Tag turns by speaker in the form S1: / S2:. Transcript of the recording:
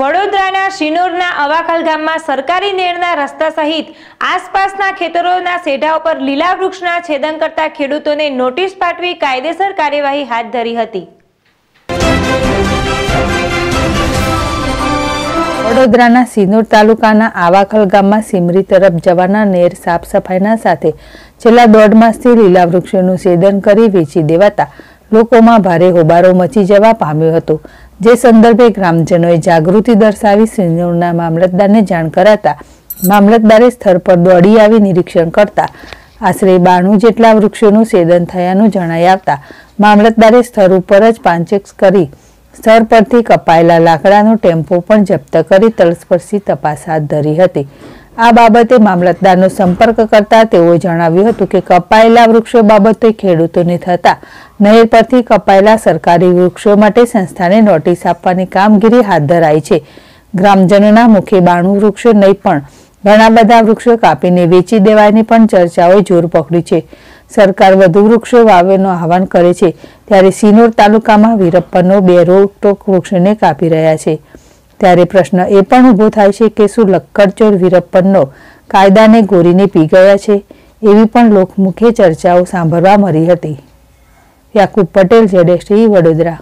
S1: વડોદરાના શિનોરના અવાખલ ગામમાં સરકારી નેરના રસ્તા સહિત આસપાસના ખેતરોના સેઢા ઉપર લીલા વૃક્ષના છેદન કરતા ખેડૂતોને નોટિસ પાઠવી કાયદેસર કાર્યવાહી હાથ ધરી હતી
S2: વડોદરાના સિનોર તાલુકાના આવાખલ ગામમાં સિમરી તરફ જવાના નેર સાફ સફાઈના સાથે છેલ્લા દોઢ માસથી લીલા વૃક્ષોનું છેદન કરી વેચી દેવાતા લોકોમાં ભારે હોબારો મચી જવા પામ્યો હતો જે સંદર્ભે ગ્રામજનોએ જાગૃતિ દર્શાવી સિંદૂરના મામલતદારને જાણ કરાતા મામલતદારે સ્થળ પર દોડી આવી નિરીક્ષણ કરતા આશરે બાણું જેટલા વૃક્ષોનું સેદન થયાનું જણાઈ આવતા મામલતદારે સ્થળ ઉપર જ પાંચેક કરી સ્થળ પરથી કપાયેલા લાકડાનો ટેમ્પો પણ જપ્ત કરી તળસ્પર્શી તપાસ હાથ ધરી હતી આ બાબતે મામલતદારનો સંપર્ક કરતા તેઓએ જણાવ્યું હતું કે કપાયેલા વૃક્ષો બાબતે ખેડૂતોને થતા નહેર પરથી કપાયેલા સરકારી વૃક્ષો માટે સંસ્થાને નોટિસ આપવાની કામગીરી હાથ ધરાઈ છે ગ્રામજનોના મુખે બાણું વૃક્ષો નહીં પણ ઘણા બધા વૃક્ષો કાપીને વેચી દેવાની પણ ચર્ચાઓએ જોર પકડી છે સરકાર વધુ વૃક્ષો વાવેનું આહવાન કરે છે ત્યારે સિનોર તાલુકામાં વીરપ્પનો બે રોકટોક વૃક્ષોને કાપી રહ્યા છે ત્યારે પ્રશ્ન એ પણ ઊભો થાય છે કે શું લક્કડચોર વીરપ્પનનો કાયદાને ગોરીને પી ગયા છે એવી પણ લોકમુખે ચર્ચાઓ સાંભળવા મળી હતી યાકુબ પટેલ જેડેશ્રી વડોદરા